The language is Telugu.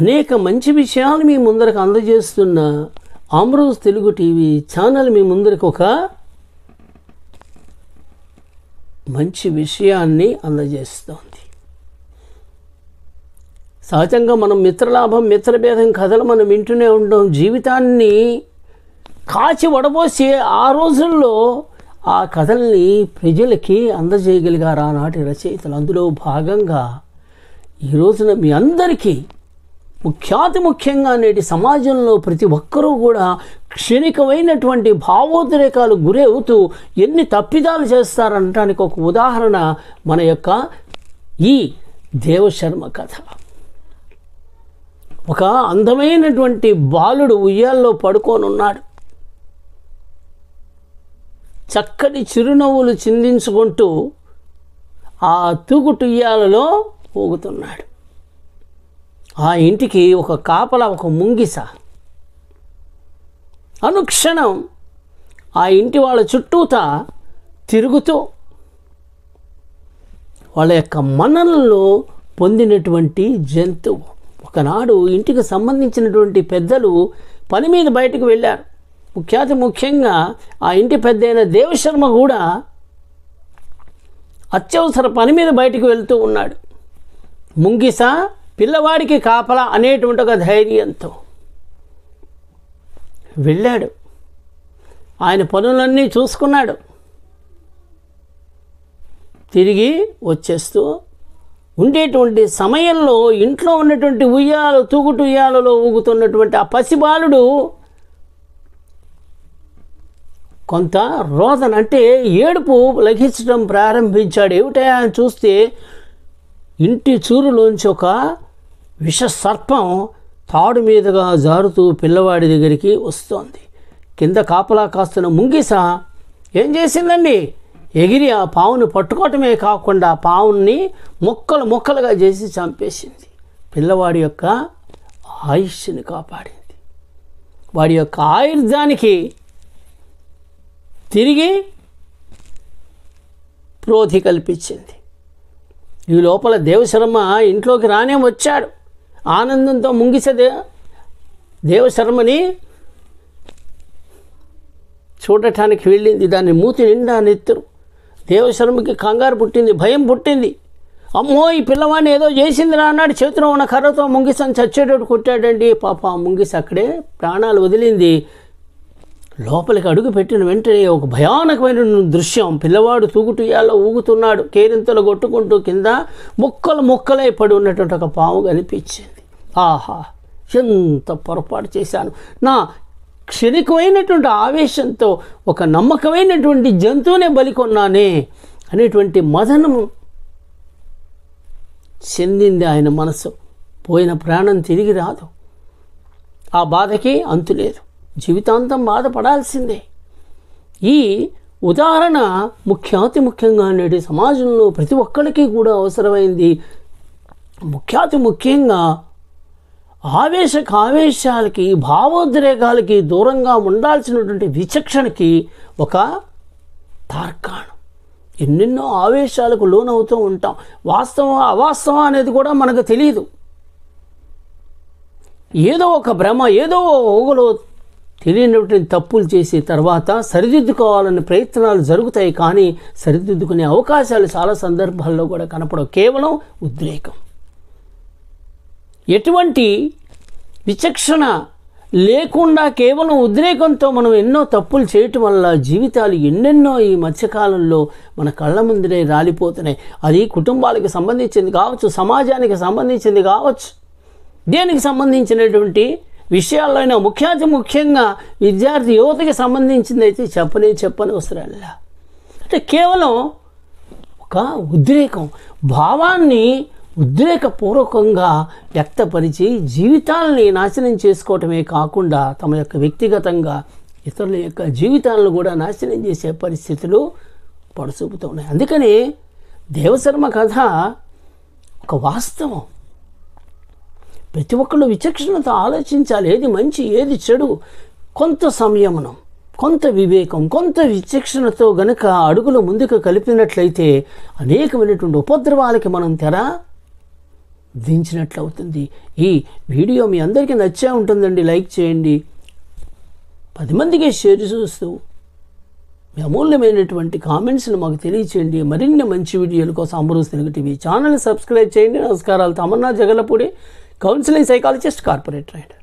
అనేక మంచి విషయాలు మీ ముందరకు అందజేస్తున్న ఆమ్రోజ్ తెలుగు టీవీ ఛానల్ మీ ముందరకు ఒక మంచి విషయాన్ని అందజేస్తోంది సహజంగా మనం మిత్రలాభం మిత్రభేదం కథలు మనం వింటూనే ఉంటాం జీవితాన్ని కాచి వడపోసి ఆ రోజుల్లో ఆ కథల్ని ప్రజలకి అందజేయగలిగారు ఆనాటి రచయితలు అందులో భాగంగా ఈరోజున మీ అందరికీ ముఖ్యాతి ముఖ్యంగా నేటి సమాజంలో ప్రతి ఒక్కరూ కూడా క్షణికమైనటువంటి భావోద్రేకాలు గురవుతూ ఎన్ని తప్పిదాలు చేస్తారనటానికి ఒక ఉదాహరణ మన యొక్క ఈ దేవశర్మ కథ ఒక అందమైనటువంటి బాలుడు ఉయ్యాల్లో పడుకోనున్నాడు చక్కటి చిరునవ్వులు చిందించుకుంటూ ఆ తూగుటుయ్యాలలో ఊగుతున్నాడు ఆ ఇంటికి ఒక కాపల ఒక ముంగిస అనుక్షణం ఆ ఇంటి వాళ్ళ చుట్టూతా తిరుగుతూ వాళ్ళ యొక్క మనల్లో పొందినటువంటి జంతువు ఒకనాడు ఇంటికి సంబంధించినటువంటి పెద్దలు పని మీద బయటకు వెళ్ళారు ముఖ్యాతి ముఖ్యంగా ఆ ఇంటి పెద్ద అయిన దేవశర్మ కూడా అత్యవసర పని మీద బయటికి వెళ్తూ ఉన్నాడు ముంగిస పిల్లవాడికి కాపలా అనేటువంటి ఒక ధైర్యంతో వెళ్ళాడు ఆయన పనులన్నీ చూసుకున్నాడు తిరిగి వచ్చేస్తూ ఉండేటువంటి సమయంలో ఇంట్లో ఉన్నటువంటి ఉయ్యాలు తూగుటు ఉయ్యాలలో ఊగుతున్నటువంటి ఆ పసిబాలుడు కొంత రోదన అంటే ఏడుపు లఘించడం ప్రారంభించాడు ఏమిటా అని చూస్తే ఇంటి చూరులోంచి ఒక విష సర్పం తాడు మీదుగా జారుతూ పిల్లవాడి దగ్గరికి వస్తోంది కింద కాపలా కాస్తున్న ముంగిస ఏం చేసిందండి ఎగిరి ఆ పావును పట్టుకోవటమే కాకుండా పావుని ముక్కలు ముక్కలుగా చేసి చంపేసింది పిల్లవాడి యొక్క ఆయుష్ని కాపాడింది వాడి యొక్క ఆయుర్దానికి తిరిగి ప్రోధి కల్పించింది ఈ లోపల దేవశర్మ ఇంట్లోకి రానే వచ్చాడు ఆనందంతో ముంగిసే దేవశర్మని చూడటానికి వెళ్ళింది దాన్ని మూతి నిండా నెత్తురు దేవశర్మకి కంగారు పుట్టింది భయం పుట్టింది అమ్మో ఈ పిల్లవాడిని ఏదో చేసింది అన్నాడు చేతిలో ఉన్న కర్రతో ముంగిసని చచ్చేటట్టు కొట్టాడండి పాప ఆ అక్కడే ప్రాణాలు వదిలింది లోపలికి అడుగు పెట్టిన వెంటనే ఒక భయానకమైన దృశ్యం పిల్లవాడు తూగుటుయాలో ఊగుతున్నాడు కేరింతలు కొట్టుకుంటూ కింద మొక్కలు మొక్కలై పడి ఉన్నటువంటి ఒక పాము కనిపించింది ఆహా ఎంత పొరపాటు చేశాను నా క్షణికమైనటువంటి ఆవేశంతో ఒక నమ్మకమైనటువంటి జంతువునే బలికొన్నానే అనేటువంటి మదనము చెందింది ఆయన మనసు పోయిన ప్రాణం తిరిగి రాదు ఆ బాధకి అంతులేదు జీవితాంతం బాధపడాల్సిందే ఈ ఉదాహరణ ముఖ్యాతి ముఖ్యంగా నేటి సమాజంలో ప్రతి ఒక్కరికి కూడా అవసరమైంది ముఖ్యాతి ముఖ్యంగా ఆవేశ కావేశాలకి భావోద్రేకాలకి దూరంగా ఉండాల్సినటువంటి విచక్షణకి ఒక తార్కాణం ఎన్నెన్నో ఆవేశాలకు లోనవుతూ ఉంటాం వాస్తవం అవాస్తవం అనేది కూడా మనకు తెలియదు ఏదో ఒక భ్రమ ఏదో ఊగలో తెలియనటువంటి తప్పులు చేసిన తర్వాత సరిదిద్దుకోవాలనే ప్రయత్నాలు జరుగుతాయి కానీ సరిదిద్దుకునే అవకాశాలు చాలా సందర్భాల్లో కూడా కనపడవు కేవలం ఉద్రేకం ఎటువంటి విచక్షణ లేకుండా కేవలం ఉద్రేకంతో మనం ఎన్నో తప్పులు చేయటం వల్ల జీవితాలు ఎన్నెన్నో ఈ మధ్యకాలంలో మన కళ్ళ ముందరే రాలిపోతున్నాయి అది కుటుంబాలకు సంబంధించింది కావచ్చు సమాజానికి సంబంధించింది కావచ్చు దేనికి సంబంధించినటువంటి విషయాల్లోనే ముఖ్యాతి ముఖ్యంగా విద్యార్థి యువతకి సంబంధించింది అయితే చెప్పనే చెప్పని అవసరాలే అంటే కేవలం ఒక ఉద్రేకం భావాన్ని ఉద్రేకపూర్వకంగా వ్యక్తపరిచి జీవితాలని నాశనం చేసుకోవటమే కాకుండా తమ యొక్క వ్యక్తిగతంగా ఇతరుల యొక్క జీవితాలను కూడా నాశనం చేసే పరిస్థితులు పడుచూపుతూ ఉన్నాయి అందుకని దేవశర్మ కథ ఒక వాస్తవం ప్రతి ఒక్కళ్ళు విచక్షణతో ఆలోచించాలి ఏది మంచి ఏది చెడు కొంత సంయమనం కొంత వివేకం కొంత విచక్షణతో గనుక అడుగులు ముందుకు కలిపినట్లయితే అనేకమైనటువంటి ఉపద్రవాలకి మనం తెర అవుతుంది ఈ వీడియో మీ అందరికీ నచ్చే ఉంటుందండి లైక్ చేయండి పది మందికి షేర్ చూస్తూ మీ అమూల్యమైనటువంటి కామెంట్స్ని మాకు తెలియచేయండి మరిన్ని మంచి వీడియోల కోసం అమరుస్తున్న టీవీ ఛానల్ సబ్స్క్రైబ్ చేయండి నమస్కారాలు Tamannaah జగలపూడి counseling psychologist corporate trained